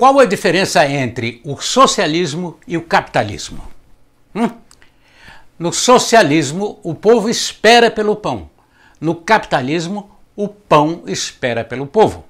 Qual a diferença entre o socialismo e o capitalismo? Hum? No socialismo, o povo espera pelo pão. No capitalismo, o pão espera pelo povo.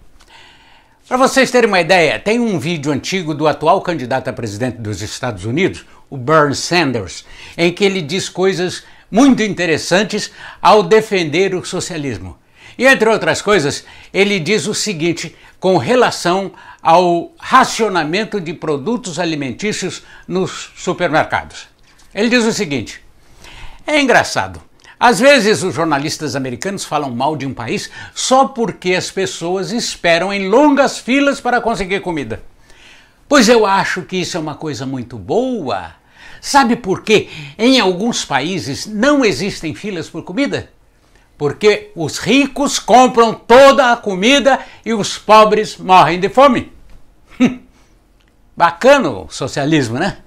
Para vocês terem uma ideia, tem um vídeo antigo do atual candidato a presidente dos Estados Unidos, o Bernie Sanders, em que ele diz coisas muito interessantes ao defender o socialismo. E entre outras coisas, ele diz o seguinte com relação ao racionamento de produtos alimentícios nos supermercados. Ele diz o seguinte: é engraçado. Às vezes os jornalistas americanos falam mal de um país só porque as pessoas esperam em longas filas para conseguir comida. Pois eu acho que isso é uma coisa muito boa. Sabe por que em alguns países não existem filas por comida? porque os ricos compram toda a comida e os pobres morrem de fome. Hum. Bacana o socialismo, né?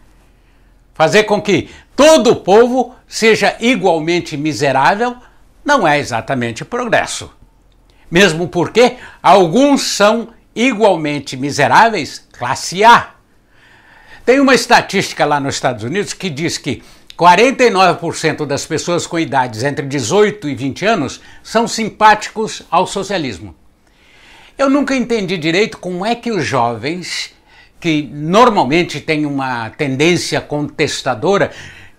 Fazer com que todo o povo seja igualmente miserável não é exatamente progresso. Mesmo porque alguns são igualmente miseráveis, classe A. Tem uma estatística lá nos Estados Unidos que diz que 49% das pessoas com idades entre 18 e 20 anos são simpáticos ao socialismo. Eu nunca entendi direito como é que os jovens, que normalmente têm uma tendência contestadora,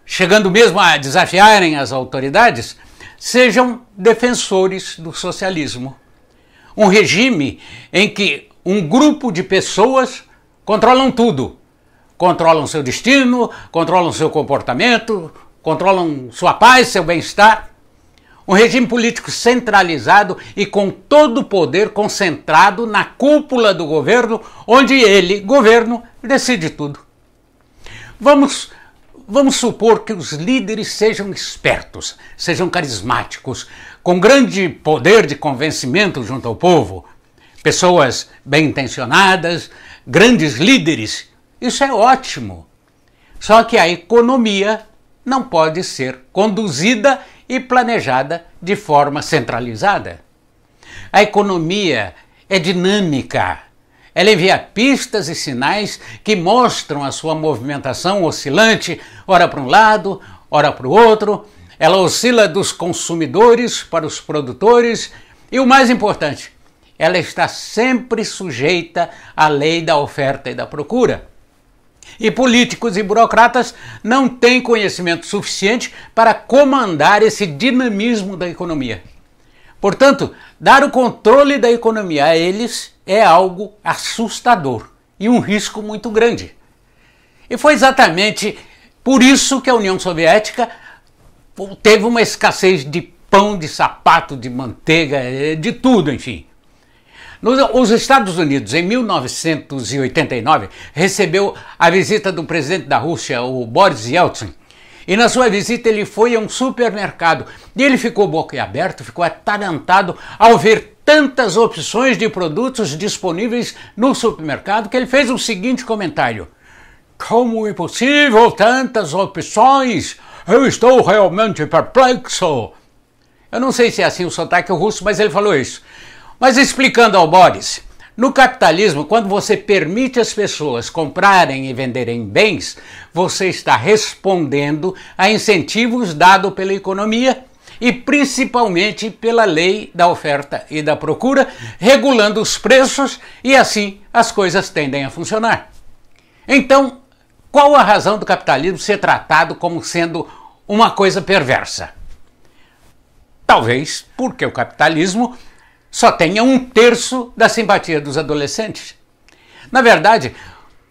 chegando mesmo a desafiarem as autoridades, sejam defensores do socialismo. Um regime em que um grupo de pessoas controlam tudo controlam seu destino, controlam seu comportamento, controlam sua paz, seu bem-estar. Um regime político centralizado e com todo o poder concentrado na cúpula do governo, onde ele, governo, decide tudo. Vamos, vamos supor que os líderes sejam espertos, sejam carismáticos, com grande poder de convencimento junto ao povo, pessoas bem intencionadas, grandes líderes isso é ótimo. Só que a economia não pode ser conduzida e planejada de forma centralizada. A economia é dinâmica. Ela envia pistas e sinais que mostram a sua movimentação oscilante, ora para um lado, ora para o outro. Ela oscila dos consumidores para os produtores e o mais importante, ela está sempre sujeita à lei da oferta e da procura. E políticos e burocratas não têm conhecimento suficiente para comandar esse dinamismo da economia. Portanto, dar o controle da economia a eles é algo assustador e um risco muito grande. E foi exatamente por isso que a União Soviética teve uma escassez de pão, de sapato, de manteiga, eh, de tudo, enfim. Os Estados Unidos, em 1989, recebeu a visita do presidente da Rússia, o Boris Yeltsin, e na sua visita ele foi a um supermercado. E ele ficou boquiaberto, ficou atarantado ao ver tantas opções de produtos disponíveis no supermercado que ele fez o seguinte comentário: Como é possível tantas opções? Eu estou realmente perplexo. Eu não sei se é assim o sotaque russo, mas ele falou isso. Mas explicando ao Boris, no capitalismo, quando você permite as pessoas comprarem e venderem bens, você está respondendo a incentivos dados pela economia e principalmente pela lei da oferta e da procura, regulando os preços e assim as coisas tendem a funcionar. Então, qual a razão do capitalismo ser tratado como sendo uma coisa perversa? Talvez porque o capitalismo só tenha um terço da simpatia dos adolescentes. Na verdade,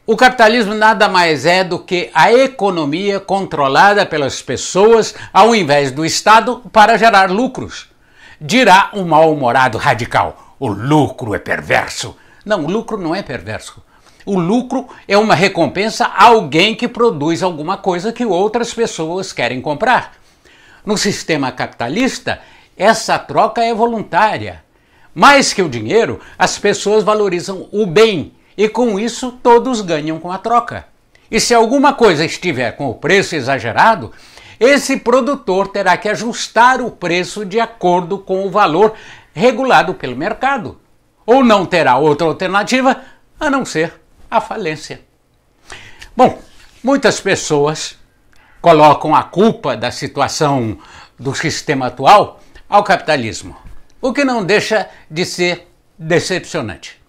o capitalismo nada mais é do que a economia controlada pelas pessoas ao invés do Estado para gerar lucros. Dirá um mal-humorado radical: o lucro é perverso. Não, o lucro não é perverso. O lucro é uma recompensa a alguém que produz alguma coisa que outras pessoas querem comprar. No sistema capitalista, essa troca é voluntária. Mais que o dinheiro, as pessoas valorizam o bem e com isso todos ganham com a troca. E se alguma coisa estiver com o preço exagerado, esse produtor terá que ajustar o preço de acordo com o valor regulado pelo mercado, ou não terá outra alternativa a não ser a falência. Bom, muitas pessoas colocam a culpa da situação do sistema atual ao capitalismo o que não deixa de ser decepcionante.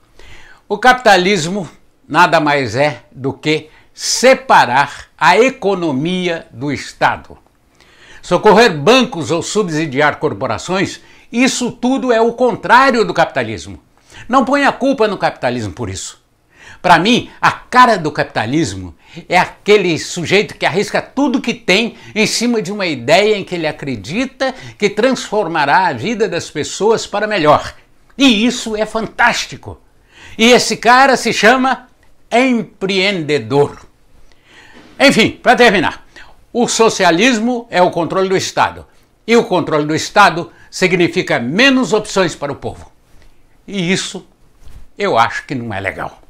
O capitalismo nada mais é do que separar a economia do Estado. Socorrer bancos ou subsidiar corporações, isso tudo é o contrário do capitalismo. Não põe a culpa no capitalismo por isso. Para mim, a cara do capitalismo é aquele sujeito que arrisca tudo que tem em cima de uma ideia em que ele acredita que transformará a vida das pessoas para melhor. E isso é fantástico. E esse cara se chama empreendedor. Enfim, para terminar, o socialismo é o controle do Estado. E o controle do Estado significa menos opções para o povo. E isso eu acho que não é legal.